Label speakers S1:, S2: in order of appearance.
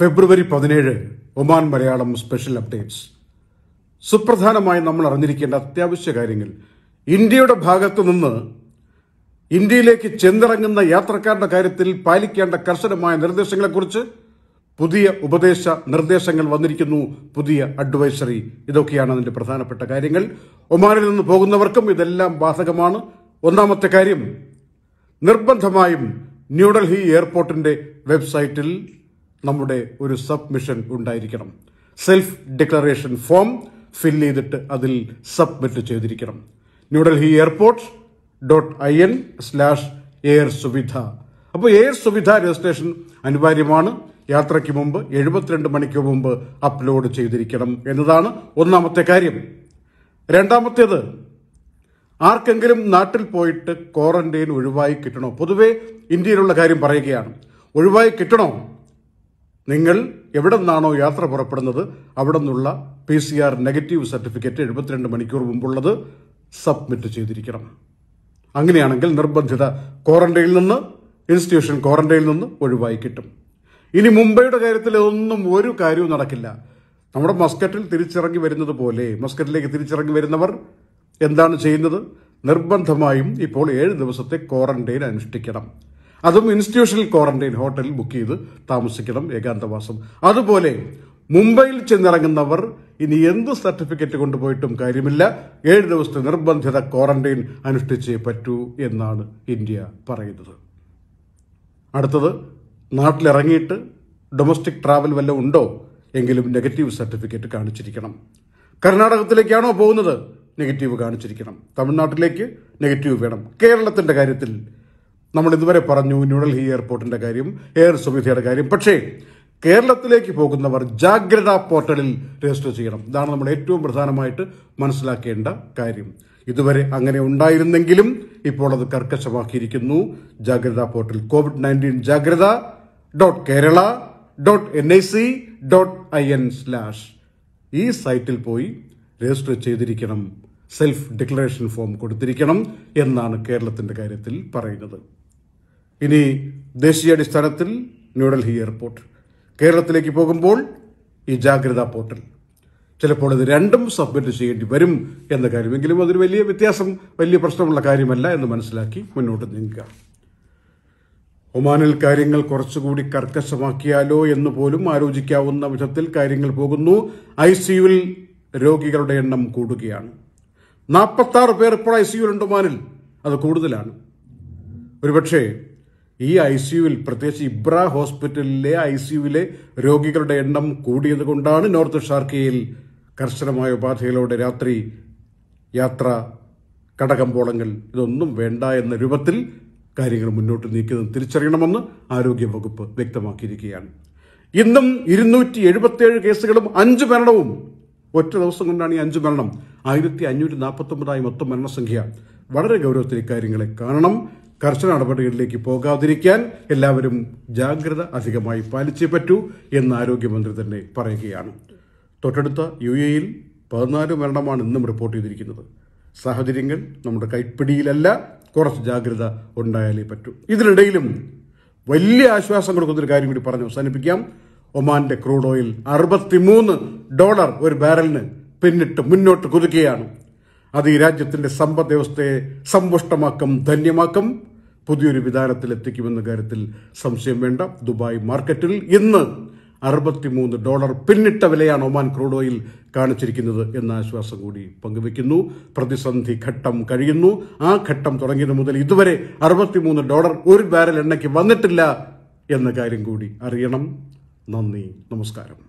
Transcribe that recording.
S1: ഫെബ്രുവരി പതിനേഴ് Oman Malayalam special updates സുപ്രധാനമായി നമ്മൾ അറിഞ്ഞിരിക്കേണ്ട അത്യാവശ്യ കാര്യങ്ങൾ ഇന്ത്യയുടെ ഭാഗത്തു നിന്ന് ഇന്ത്യയിലേക്ക് ചെന്നിറങ്ങുന്ന യാത്രക്കാരുടെ കാര്യത്തിൽ പാലിക്കേണ്ട കർശനമായ നിർദ്ദേശങ്ങളെക്കുറിച്ച് പുതിയ ഉപദേശ നിർദ്ദേശങ്ങൾ വന്നിരിക്കുന്നു പുതിയ അഡ്വൈസറി ഇതൊക്കെയാണ് അതിന്റെ പ്രധാനപ്പെട്ട കാര്യങ്ങൾ ഒമാനിൽ നിന്ന് പോകുന്നവർക്കും ഇതെല്ലാം ബാധകമാണ് ഒന്നാമത്തെ കാര്യം നിർബന്ധമായും ന്യൂഡൽഹി എയർപോർട്ടിന്റെ വെബ്സൈറ്റിൽ നമ്മുടെ ഒരു സബ്മിഷൻ ഉണ്ടായിരിക്കണം സെൽഫ് ഡിക്ലറേഷൻ ഫോം ഫിൽ ചെയ്തിട്ട് അതിൽ സബ്മിറ്റ് ചെയ്തിരിക്കണം New Delhi airport dot I N slash air Suvidha അപ്പോൾ എയർ സുവിധ രജിസ്ട്രേഷൻ അനിവാര്യമാണ് യാത്രയ്ക്ക് മുമ്പ് എഴുപത്തിരണ്ട് മണിക്കൂർ മുമ്പ് അപ്ലോഡ് ചെയ്തിരിക്കണം എന്നതാണ് ഒന്നാമത്തെ കാര്യം രണ്ടാമത്തേത് ആർക്കെങ്കിലും നാട്ടിൽ പോയിട്ട് ക്വാറന്റൈൻ ഒഴിവായി കിട്ടണോ പൊതുവേ ഇന്ത്യയിലുള്ള കാര്യം പറയുകയാണ് ഒഴിവായി കിട്ടണോ നിങ്ങൾ എവിടെ നിന്നാണോ യാത്ര പുറപ്പെടുന്നത് അവിടെ നിന്നുള്ള P C R negative certificate എഴുപത്തിരണ്ട് മണിക്കൂർ മുമ്പുള്ളത് സബ്മിറ്റ് ചെയ്തിരിക്കണം അങ്ങനെയാണെങ്കിൽ നിർബന്ധിത ക്വാറന്റൈനിൽ നിന്ന് ഇൻസ്റ്റിറ്റ്യൂഷൻ ക്വാറന്റൈനിൽ നിന്ന് ഒഴിവായി കിട്ടും ഇനി മുംബൈയുടെ കാര്യത്തിൽ ഒന്നും ഒരു കാര്യവും നടക്കില്ല നമ്മുടെ മസ്കറ്റിൽ തിരിച്ചിറങ്ങി വരുന്നത് പോലെ മസ്കറ്റിലേക്ക് തിരിച്ചിറങ്ങി വരുന്നവർ എന്താണ് ചെയ്യുന്നത് നിർബന്ധമായും ഇപ്പോൾ ഏഴ് ദിവസത്തെ ക്വാറന്റൈൻ അനുഷ്ഠിക്കണം അതും ഇൻസ്റ്റിറ്റ്യൂഷണൽ ക്വാറന്റൈൻ ഹോട്ടലിൽ ബുക്ക് ചെയ്ത് താമസിക്കണം ഏകാന്തവാസം അതുപോലെ മുംബൈയിൽ ചെന്നിറങ്ങുന്നവർ ഇനി എന്ത് സർട്ടിഫിക്കറ്റ് കൊണ്ടുപോയിട്ടും കാര്യമില്ല ഏഴ് ദിവസത്തെ നിർബന്ധിത ക്വാറന്റൈൻ അനുഷ്ഠിച്ചേ പറ്റൂ എന്നാണ് ഇന്ത്യ പറയുന്നത് അടുത്തത് നാട്ടിലിറങ്ങിയിട്ട് ഡൊമസ്റ്റിക് ട്രാവൽ വല്ല ഉണ്ടോ എങ്കിലും നെഗറ്റീവ് സർട്ടിഫിക്കറ്റ് കാണിച്ചിരിക്കണം കർണാടകത്തിലേക്കാണോ പോകുന്നത് നെഗറ്റീവ് കാണിച്ചിരിക്കണം തമിഴ്നാട്ടിലേക്ക് നെഗറ്റീവ് വേണം കേരളത്തിൻ്റെ കാര്യത്തിൽ നമ്മൾ ഇതുവരെ പറഞ്ഞു ന്യൂഡൽഹി എയർപോർട്ടിന്റെ കാര്യം എയർ സുവിധയുടെ കാര്യം പക്ഷേ കേരളത്തിലേക്ക് പോകുന്നവർ ജാഗ്രത പോർട്ടലിൽ രജിസ്റ്റർ ചെയ്യണം ഇതാണ് നമ്മൾ ഏറ്റവും പ്രധാനമായിട്ട് മനസ്സിലാക്കേണ്ട കാര്യം ഇതുവരെ അങ്ങനെ ഉണ്ടായിരുന്നെങ്കിലും ഇപ്പോൾ അത് കർക്കശമാക്കിയിരിക്കുന്നു Jagratha portal COVID nineteen Jagratha dot Kerala dot N I C dot I N slash ഈ സൈറ്റിൽ പോയി രജിസ്റ്റർ ചെയ്തിരിക്കണം സെൽഫ് ഡിക്ലറേഷൻ ഫോം കൊടുത്തിരിക്കണം എന്നാണ് കേരളത്തിൻ്റെ കാര്യത്തിൽ പറയുന്നത് ഇനി ദേശീയാടിസ്ഥാനത്തിൽ ന്യൂഡൽഹി എയർപോർട്ട് കേരളത്തിലേക്ക് പോകുമ്പോൾ ഈ ജാഗ്രതാ പോർട്ടൽ ചിലപ്പോൾ ഇത് രണ്ടും സബ്മിറ്റ് ചെയ്യേണ്ടി വരും എന്ന കാര്യമെങ്കിലും അതൊരു വലിയ വ്യത്യാസം വലിയ പ്രശ്നമുള്ള കാര്യമല്ല എന്ന് മനസ്സിലാക്കി മുന്നോട്ട് നീങ്ങുക ഒമാനിൽ കാര്യങ്ങൾ കുറച്ചുകൂടി കർക്കശമാക്കിയാലോ എന്ന് പോലും ആലോചിക്കാവുന്ന വിധത്തിൽ കാര്യങ്ങൾ പോകുന്നു ഐ സിയുവിൽ രോഗികളുടെ എണ്ണം കൂടുകയാണ് നാൽപ്പത്താറ് പേർ ഇപ്പോൾ ഐ സിയുണ്ട് ഒമാനിൽ അത് കൂടുതലാണ് ഒരുപക്ഷേ ഈ ഐ സിയുവിൽ പ്രത്യേകിച്ച് ഇബ്ര ഹോസ്പിറ്റലിലെ ഐ സിയുവിലെ രോഗികളുടെ എണ്ണം കൂടിയത് കൊണ്ടാണ് നോർത്ത് ഷാർക്കയിൽ കർശനമായ ഉപാധികളോടെ രാത്രി യാത്ര കടകമ്പോളങ്ങൾ ഇതൊന്നും വേണ്ട എന്ന രൂപത്തിൽ കാര്യങ്ങൾ മുന്നോട്ട് നീക്കുന്നത് തിരിച്ചറിയണമെന്ന് ആരോഗ്യവകുപ്പ് വ്യക്തമാക്കിയിരിക്കുകയാണ് ഇന്നും ഇരുന്നൂറ്റി എഴുപത്തിയേഴ് കേസുകളും അഞ്ച് മരണവും ഒറ്റ ദിവസം കൊണ്ടാണ് ഈ അഞ്ച് മരണം ആയിരത്തി അഞ്ഞൂറ്റി ഒമ്പതായി മൊത്തം മരണസംഖ്യ വളരെ ഗൗരവത്തിൽ ഇക്കാര്യങ്ങളെ കാണണം കർശന നടപടികളിലേക്ക് പോകാതിരിക്കാൻ എല്ലാവരും ജാഗ്രത അധികമായി പാലിച്ചേ പറ്റൂ എന്ന് ആരോഗ്യമന്ത്രി തന്നെ പറയുകയാണ് തൊട്ടടുത്ത യു എയിൽ പതിനാല് മരണമാണ് ഇന്നും റിപ്പോർട്ട് ചെയ്തിരിക്കുന്നത് സാഹചര്യങ്ങൾ നമ്മുടെ കൈപ്പിടിയിലല്ല കുറച്ച് ജാഗ്രത ഉണ്ടായാലേ പറ്റൂ ഇതിനിടയിലും വലിയ ആശ്വാസം കൊടുക്കുന്നൊരു കാര്യം കൂടി പറഞ്ഞ് അവസാനിപ്പിക്കാം ഒമാന്റെ ക്രൂഡ് ഓയിൽ അറുപത്തിമൂന്ന് ഡോളർ ഒരു ബാരലിന് പിന്നിട്ട് മുന്നോട്ട് കുതിക്കുകയാണ് അത് ഈ രാജ്യത്തിൻ്റെ സമ്പദ് വ്യവസ്ഥയെ സമ്പുഷ്ടമാക്കും ധന്യമാക്കും പുതിയൊരു വിധാനത്തിൽ എത്തിക്കുമെന്ന കാര്യത്തിൽ സംശയം വേണ്ട ദുബായ് മാർക്കറ്റിൽ ഇന്ന് അറുപത്തിമൂന്ന് ഡോളർ പിന്നിട്ട വിലയാണ് ഒമാൻ ക്രൂഡ് ഓയിൽ കാണിച്ചിരിക്കുന്നത് എന്ന ആശ്വാസം കൂടി പങ്കുവയ്ക്കുന്നു പ്രതിസന്ധി ഘട്ടം കഴിയുന്നു ആ ഘട്ടം തുടങ്ങിയത് മുതൽ ഇതുവരെ അറുപത്തിമൂന്ന് ഡോളർ ഒരു ബാരൽ എണ്ണയ്ക്ക് വന്നിട്ടില്ല എന്ന കാര്യം കൂടി അറിയണം നന്ദി നമസ്കാരം